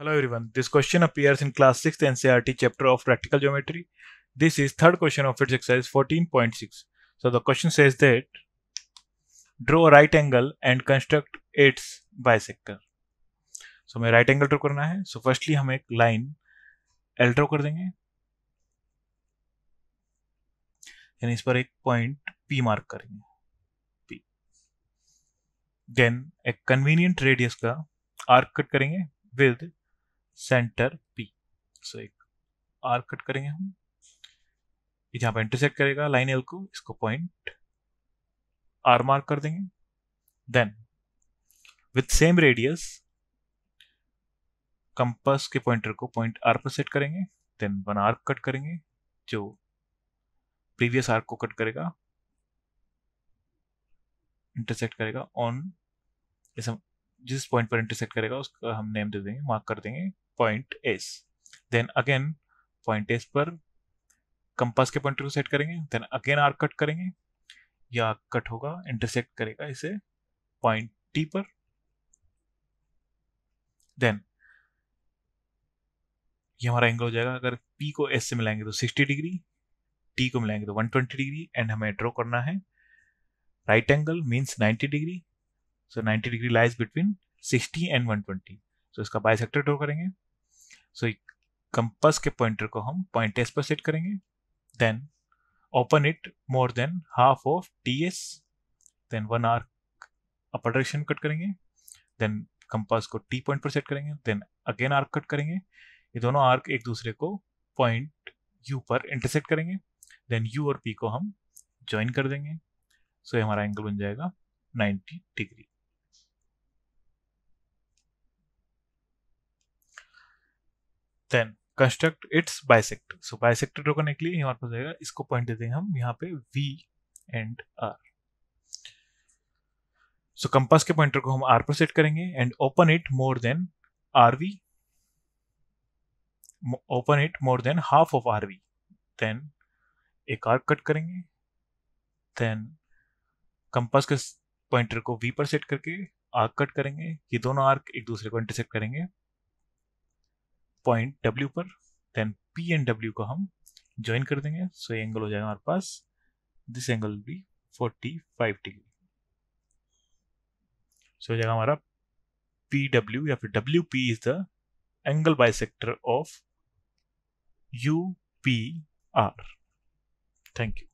Hello everyone, this question appears in class 6th NCRT chapter of practical geometry. This is third question of its exercise 14.6. So the question says that draw a right angle and construct its bisector. So हमें right angle draw करना है. So firstly हम एक line L draw कर देंगे. यानी इस पर एक point P mark करेंगे. P. Then एक convenient radius का arc cut करेंगे with सेंटर पी सो एक आर कट करेंगे हम ये पर इंटरसेक्ट करेगा लाइन एल को इसको पॉइंट आर मार्क कर देंगे then with same radius compass के पॉइंटर को पॉइंट आर पर सेट करेंगे देन वन आर्क कट करेंगे जो प्रीवियस आर्क को कट करेगा इंटरसेक्ट करेगा ऑन जिस पॉइंट पर इंटरसेक्ट करेगा उसका हम नेम दे देंगे मार्क कर देंगे point S then again point S पर कंपास के पॉइंटर को सेट करेंगे देन अगेन आर कट करेंगे या कट होगा इंटरसेक्ट करेगा इसे पॉइंट टी पर देन ये हमारा एंगल हो जाएगा अगर पी को एस से मिलाएंगे तो 60 डिग्री टी को मिलाएंगे तो 120 डिग्री एंड हमें ड्रॉ करना है right angle means 90 degree so 90 degree lies between 60 and 120 so so इसका बाइसेक्टर ड्रॉ करेंगे सो कंपस के पॉइंटर को हम पॉइंट एस पर सेट करेंगे then open it more than half of T S then one arc upper direction cut करेंगे then compass को T point पर सेट करेंगे देन अगेन आर्क कट करेंगे ये दोनों आर्क एक दूसरे को पॉइंट यू पर इंटरसेक्ट करेंगे देन यू और पी को हम ज्वाइन कर देंगे सो so, हमारा एंगल बन जाएगा 90 degree then construct its bisector so bisector draw करने के लिए हमारे पास जाएगा इसको पॉइंट देते हैं हम यहाँ पे V and R so compass के पॉइंटर को हम आर पर सेट करेंगे and open it more than R V open it more than half of R V then एक आर्क कट करेंगे देन कंपास के पॉइंटर को वी पर सेट करके आर्क कट करेंगे ये दोनों आर्क एक दूसरे को इंटरसेक्ट करेंगे पॉइंट डब्ल्यू पर देन पी एंड डब्ल्यू को हम ज्वाइन कर देंगे सो ये एंगल हो जाएगा हमारे पास this angle forty 45 degree so हो जाएगा हमारा पी डब्ल्यू या फिर W P is the angle bisector of U P R thank you